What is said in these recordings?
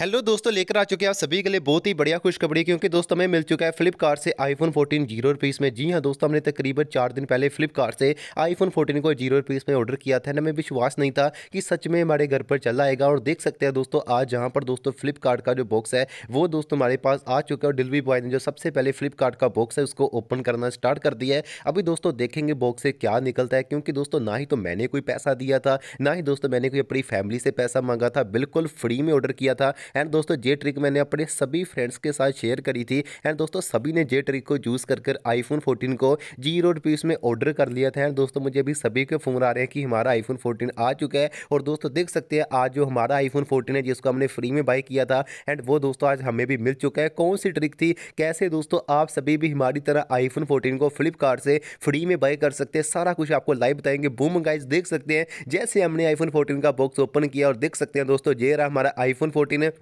hello दोस्तों लेकर आ चुके हैं आप सभी के लिए बहुत ही बढ़िया खुशखबरी क्योंकि दोस्तों हमें मिल चुका है फ्लिपकार्ट से आईफोन 14 जीरो रुपीस में जी हाँ दोस्तों हमने तकरीबन चार दिन पहले फ्लिपकार्ट से आईफोन 14 को जीरो रुपीस में ऑर्डर किया था हमें विश्वास नहीं था कि सच में हमारे घर पर चला आएगा और देख सकते हैं दोस्तों आज जहाँ पर दोस्तों फ्लिपकार्ट का जो बॉक्स है वो दोस्तों हमारे पास आ चुका है और डिलीवरी बॉय ने जो सबसे पहले फ्लिपकार्ट का बॉक्स है उसको ओपन करना स्टार्ट कर दिया है अभी दोस्तों देखेंगे बॉक्स से क्या निकलता है क्योंकि दोस्तों ना ही तो मैंने कोई पैसा दिया था ना ही दोस्तों मैंने कोई अपनी फैमिली से पैसा मांगा था बिल्कुल फ्री में ऑर्डर किया था एंड दोस्तों ये ट्रिक मैंने अपने सभी फ्रेंड्स के साथ शेयर करी थी एंड दोस्तों सभी ने ये ट्रिक को यूज़ कर कर फोन फोर्टीन को जीरो रुपीज़ में ऑर्डर कर लिया था एंड दोस्तों मुझे अभी सभी के फ़ोन आ रहे हैं कि हमारा आई फोन फोर्टीन आ चुका है और दोस्तों देख सकते हैं आज जो हमारा आई फोन फोर्टीन है जिसको हमने फ्री में बाई किया था एंड वो दोस्तों आज हमें भी मिल चुका है कौन सी ट्रिक थी कैसे दोस्तों आप सभी भी हमारी तरह आई फोन फोर्टीन को फ्लिपकार्ट से फ्री में बाई कर सकते हैं सारा कुछ आपको लाइव बताएंगे बूम गाइज देख सकते हैं जैसे हमने आई फोन फोर्टीन का बॉक्स ओपन किया और देख सकते हैं दोस्तों ये रहा हमारा आई फोन फोर्टीन है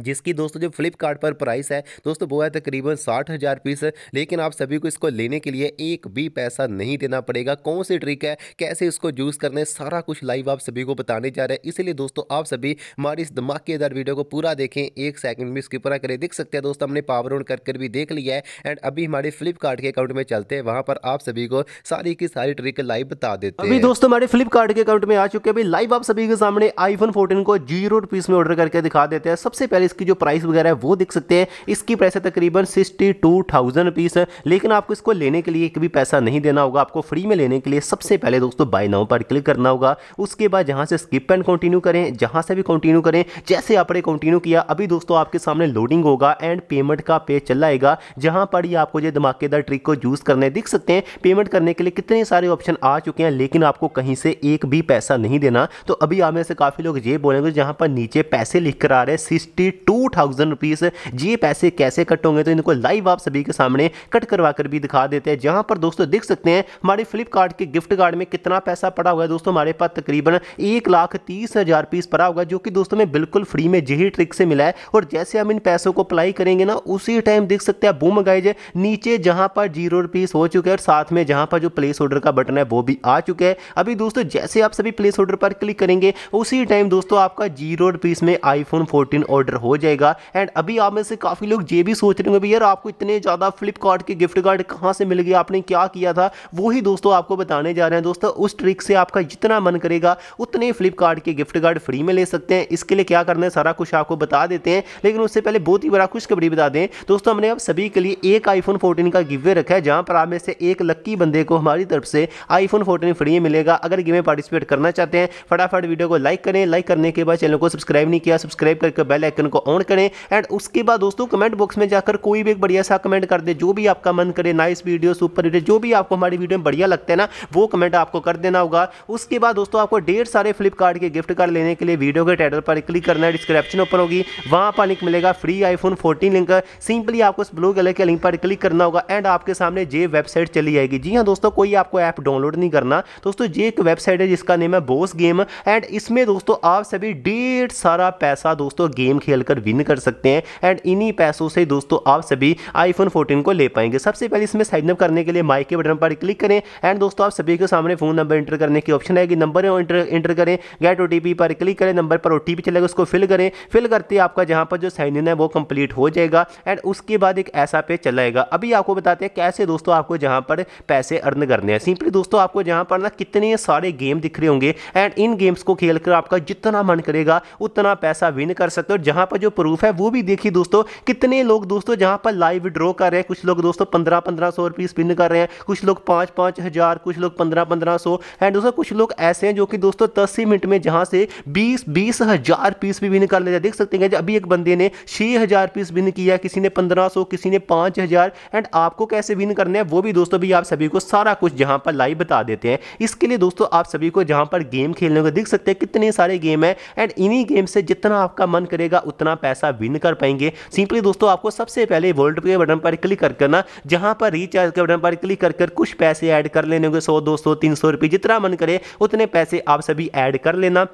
जिसकी दोस्तों जो फ्लिपकार्ट पर प्राइस है दोस्तों वो है तकरीबन साठ हज़ार पीस लेकिन आप सभी को इसको लेने के लिए एक भी पैसा नहीं देना पड़ेगा कौन सी ट्रिक है कैसे इसको यूज़ करने सारा कुछ लाइव आप सभी को बताने जा रहे हैं इसीलिए दोस्तों आप सभी हमारी इस धमाकेदार वीडियो को पूरा देखें एक सेकंड में स्किपरा करें देख सकते हैं दोस्तों हमने पावर ऑन कर कर भी देख लिया है एंड अभी हमारे फ्लिपकार्ट के अकाउंट में चलते हैं वहाँ पर आप सभी को सारी की सारी ट्रिक लाइव बता देते हैं अभी दोस्तों हमारे फ्लिपकार्ट के अकाउंट में आ चुके हैं अभी लाइव आप सभी के सामने आईफोन फोर्टीन को जीरो रुपीज़ में ऑर्डर करके दिखा देते हैं सबसे पहले पर इसकी जो प्राइस वगैरह है वो दिख सकते हैं इसकी प्राइस है तकरीबन सिक्सटी टू थाउजेंड रुपीज़ है लेकिन आपको इसको लेने के लिए एक भी पैसा नहीं देना होगा आपको फ्री में लेने के लिए सबसे पहले दोस्तों बाय नाउ पर क्लिक करना होगा उसके बाद जहाँ से स्किप एंड कंटिन्यू करें जहाँ से भी कंटिन्यू करें जैसे आपने कंटिन्यू किया अभी दोस्तों आपके सामने लोडिंग होगा एंड पेमेंट का पेज चलाएगा जहाँ पर ही आपको ये धमाकेदार ट्रिक को यूज़ करने दिख सकते हैं पेमेंट करने के लिए कितने सारे ऑप्शन आ चुके हैं लेकिन आपको कहीं से एक भी पैसा नहीं देना तो अभी आप में से काफ़ी लोग ये बोलेंगे जहाँ पर नीचे पैसे लिख कर आ रहे हैं सिक्सटी टू थाउजेंड रुपीज़ ये पैसे कैसे कट होंगे तो इनको लाइव आप सभी के सामने कट करवा कर भी दिखा देते हैं जहां पर दोस्तों देख सकते हैं हमारे फ्लिपकार्ट के गिफ्ट कार्ड में कितना पैसा पड़ा हुआ है दोस्तों हमारे पास तकरीबन एक लाख तीस हज़ार पीस पड़ा होगा जो कि दोस्तों में बिल्कुल फ्री में यही ट्रिक से मिला है और जैसे हम इन पैसों को अप्लाई करेंगे ना उसी टाइम देख सकते हैं बूम गाइज नीचे जहां पर जीरो रुपीज़ हो चुके हैं और साथ में जहां पर जो प्लेस ऑर्डर का बटन है वो भी आ चुका है अभी दोस्तों जैसे आप सभी प्लेस ऑर्डर पर क्लिक करेंगे उसी टाइम दोस्तों आपका जीरो रुपीज़ में आईफोन फोर्टीन ऑर्डर हो जाएगा एंड अभी आप में से काफ़ी लोग ये भी सोच रहे होंगे यार आपको इतने ज़्यादा फ्लिपकार्ट के गिफ्ट कार्ड कहाँ से मिल गया आपने क्या किया था वही दोस्तों आपको बताने जा रहे हैं दोस्तों उस ट्रिक से आपका जितना मन करेगा उतने फ्लिपकार्ट के गिफ्ट कार्ड फ्री में ले सकते हैं इसके लिए क्या करना है सारा कुछ आपको बता देते हैं लेकिन उससे पहले बहुत ही बड़ा खुशखबरी बता दें दोस्तों हमने आप सभी के लिए एक आईफोन फोर्टीन का गिवे रखा है जहां पर आप में से एक लक्की बंदे को हमारी तरफ से आईफोन फोर्टीन फ्री मिलेगा अगर गिवे पार्टिसिपेट करना चाहते हैं फटाफट वीडियो को लाइक करें लाइक करने के बाद चैनल को सब्सक्राइब नहीं किया सब्सक्राइब करके बेल आइकन को ऑन करें एंड उसके बाद दोस्तों कमेंट बॉक्स में जाकर कोई भी एक बढ़िया सा कमेंट कर दे जो भी आपका मन करे नाइस वीडियो सुपर वीडियो जो भी आपको हमारी वीडियो में बढ़िया लगता है ना वो कमेंट आपको कर देना होगा उसके बाद दोस्तों आपको ढेर सारे फ्लिपकार्ट के गिफ्ट कार्ड लेने के लिए वीडियो के टाइटल पर क्लिक करना है डिस्क्रिप्शन ओपन होगी वहाँ पर लिंक मिलेगा free iPhone fourteen link simply आपको इस ब्लू कलर के लिंक पर क्लिक करना होगा एंड आपके सामने जे वेबसाइट चली जाएगी जी हाँ दोस्तों कोई आपको ऐप डाउनलोड नहीं करना दोस्तों ये एक वेबसाइट है जिसका नेम है बोस गेम एंड इसमें दोस्तों आप सभी ढेर सारा पैसा दोस्तों गेम खेल चलकर विन कर सकते हैं एंड इन्हीं पैसों से दोस्तों आप सभी आईफोन 14 को ले पाएंगे सबसे पहले इसमें साइनअप करने के लिए माइक के बटन पर क्लिक करें एंड दोस्तों आप सभी के सामने फोन नंबर इंटर करने की ऑप्शन आएगी नंबर इंटर करें गेट ओ पर क्लिक करें नंबर पर ओ चलेगा उसको फिल करें फिल करते आपका जहां पर जो साइन इन है वो कंप्लीट हो जाएगा एंड उसके बाद एक ऐसा पे चलाएगा अभी आपको बताते हैं कैसे दोस्तों आपको जहां पर पैसे अर्न करने हैं सिंपली दोस्तों आपको जहां पर ना कितने सारे गेम दिख रहे होंगे एंड इन गेम्स को खेलकर आपका जितना मन करेगा उतना पैसा विन कर सकते हो जहां पर जो प्रूफ है वो भी देखिए दोस्तों कितने लोग दोस्तों जहां पर लाइव विड्रॉ कर रहे हैं कुछ लोग दोस्तों पंद्रह पंद्रह सौ रुपये स्पिन कर रहे हैं कुछ लोग पाँच पाँच हज़ार कुछ लोग पंद्रह पंद्रह सौ एंड दोस्तों कुछ लोग ऐसे हैं जो कि दोस्तों दस ही मिनट में जहाँ से बीस बीस हज़ार पीस भी विन कर लेते हैं देख सकते हैं अभी एक बंदे ने छः हज़ार पीस विन किया किसी ने पंद्रह सौ किसी ने पाँच हज़ार एंड आपको कैसे विन करना है वो भी दोस्तों भी आप सभी को सारा कुछ जहाँ पर लाइव बता देते हैं इसके लिए दोस्तों आप सभी को जहाँ पर गेम खेलने को देख सकते हैं कितने सारे गेम हैं एंड इन्हीं गेम से जितना आपका मन करेगा उतना पैसा विन कर पाएंगे सिंपली दोस्तों आपको सबसे पहले वर्ल्ड पे बटन पर क्लिक कर करना जहाँ पर रिचार्ज के बटन पर क्लिक कर कर कुछ पैसे ऐड कर लेने होंगे सौ दो सौ तीन सौ रुपये जितना मन करे उतने पैसे आप सभी ऐड कर लेना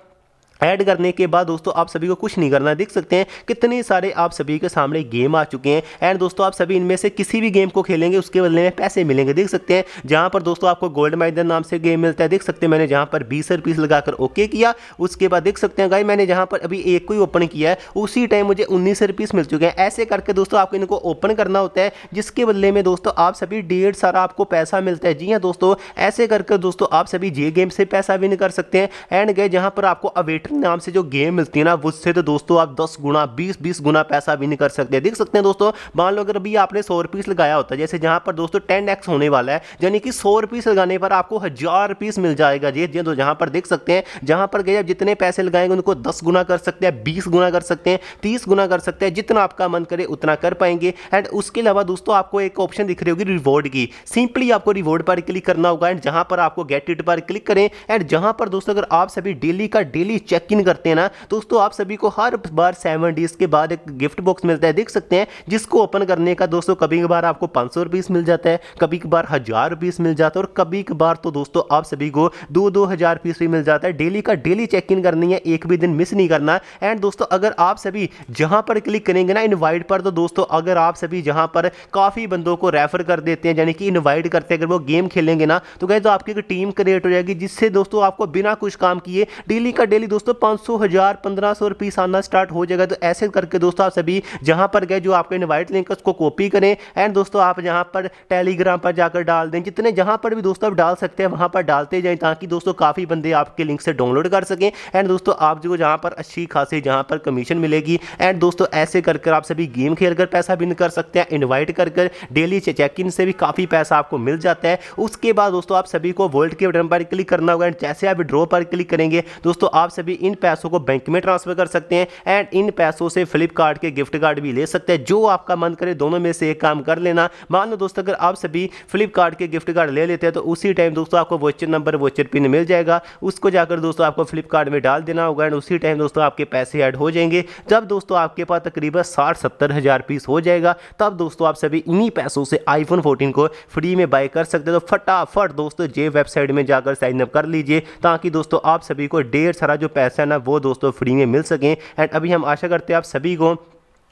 ऐड करने के बाद दोस्तों आप सभी को कुछ नहीं करना देख सकते हैं कितने सारे आप सभी के सामने गेम आ चुके हैं एंड दोस्तों आप सभी इनमें से किसी भी गेम को खेलेंगे उसके बदले में पैसे मिलेंगे देख सकते हैं जहां पर दोस्तों आपको गोल्ड माइदर नाम से गेम मिलता है देख सकते हैं मैंने जहां पर बीस रुपीस लगाकर ओके किया उसके बाद देख सकते हैं गाई मैंने जहां पर अभी एक को ही ओपन किया है उसी टाइम मुझे उन्नीस रुपीस मिल चुके हैं ऐसे करके दोस्तों आपको इनको ओपन करना होता है जिसके बदले में दोस्तों आप सभी डेढ़ सारा आपको पैसा मिलता है जी हाँ दोस्तों ऐसे करके दोस्तों आप सभी जे गेम से पैसा विन कर सकते हैं एंड गए जहाँ पर आपको अवेट बैटिंग नाम से जो गेम मिलती है ना उससे तो दोस्तों आप दस गुना बीस बीस गुना पैसा भी नहीं कर सकते देख सकते हैं दोस्तों मान लो अगर अभी आपने सौ रुपीस लगाया होता है जैसे जहां पर दोस्तों टेन एक्स होने वाला है यानी कि सौ रुपीस लगाने पर आपको हज़ार रुपीस मिल जाएगा जी तो जहां पर देख सकते हैं जहां पर गए आप जितने पैसे लगाएंगे उनको दस गुना कर सकते हैं बीस गुना कर सकते हैं तीस गुना कर सकते हैं जितना आपका मन करे उतना कर पाएंगे एंड उसके अलावा दोस्तों आपको एक ऑप्शन दिख रही होगी रिवॉर्ड की सिंपली आपको रिवॉर्ड पर क्लिक करना होगा एंड जहां पर आपको गेट इट पर क्लिक करें एंड जहां पर दोस्तों अगर आप सभी डेली का डेली चेक चेक इन करते हैं ना तो दोस्तों आप सभी को हर बार सेवन डेज के बाद एक गिफ्ट बॉक्स मिलता है देख सकते हैं जिसको ओपन करने का दोस्तों कभी कभार आपको पाँच सौ मिल जाता है कभी कभार हज़ार रुपीस मिल जाता है और कभी कभार तो दोस्तों आप सभी को दो दो हज़ार रुपीस भी मिल जाता है डेली का डेली चेक इन करनी है एक भी दिन मिस नहीं करना एंड दोस्तों अगर आप सभी जहां पर क्लिक करेंगे ना इन्वाइट पर तो दोस्तों अगर आप सभी जहां पर काफ़ी बंदों को रेफर कर देते हैं यानी कि इन्वाइट करते हैं अगर वो गेम खेलेंगे ना तो कहते तो आपकी एक टीम क्रिएट हो जाएगी जिससे दोस्तों आपको बिना कुछ काम किए डेली का डेली दोस्तों दोस्तों पाँच सौ हज़ार पंद्रह सौ रुपीस आना स्टार्ट हो जाएगा तो ऐसे करके दोस्तों आप सभी जहाँ पर गए जो आपके इन्वाइट लिंक उसको कॉपी करें एंड दोस्तों आप जहाँ पर टेलीग्राम पर जाकर डाल दें जितने जहाँ पर भी दोस्तों आप डाल सकते हैं वहाँ पर डालते जाएँ ताकि दोस्तों काफ़ी बंदे आपके लिंक से डाउनलोड कर सकें एंड दोस्तों आप जो जहाँ पर अच्छी खासी जहाँ पर कमीशन मिलेगी एंड दोस्तों ऐसे कर कर आप सभी गेम खेल कर पैसा बिन कर सकते हैं इन्वाइट कर कर डेली चेक इन से भी काफ़ी पैसा आपको मिल जाता है उसके बाद दोस्तों आप सभी को वोल्ट के बटन पर क्लिक करना होगा एंड जैसे आप ड्रॉ पर क्लिक करेंगे दोस्तों आप सभी इन पैसों को बैंक में ट्रांसफर कर सकते हैं एंड इन पैसों से फ्लिपकार्ट के गिफ्ट कार्ड भी ले सकते हैं जो आपका मन करे दोनों में से एक काम कर लेना मान लो दोस्तों अगर आप सभी फ्लिपकार्ट के गिफ्ट कार्ड ले लेते हैं तो उसी टाइम दोस्तों आपको वोचर नंबर वोचर पिन मिल जाएगा उसको जाकर दोस्तों आपको फ्लिपकार्ट में डाल देना होगा एंड उसी टाइम दोस्तों आपके पैसे ऐड हो जाएंगे जब दोस्तों आपके पास तकरीबन साठ सत्तर हज़ार पीस हो जाएगा तब दोस्तों आप सभी इन्हीं पैसों से आईफोन फोर्टीन को फ्री में बाय कर सकते तो फटाफट दोस्तों जे वेबसाइट में जाकर साइनअप कर लीजिए ताकि दोस्तों आप सभी को ढेर सारा जो पैसा पैसा ना वो दोस्तों फ्री में मिल सकें एंड अभी हम आशा करते हैं आप सभी को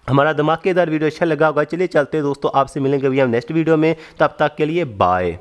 हमारा धमाकेदार वीडियो अच्छा लगा होगा चलिए चलते दोस्तों आपसे मिलेंगे अभी हम नेक्स्ट वीडियो में तब तक के लिए बाय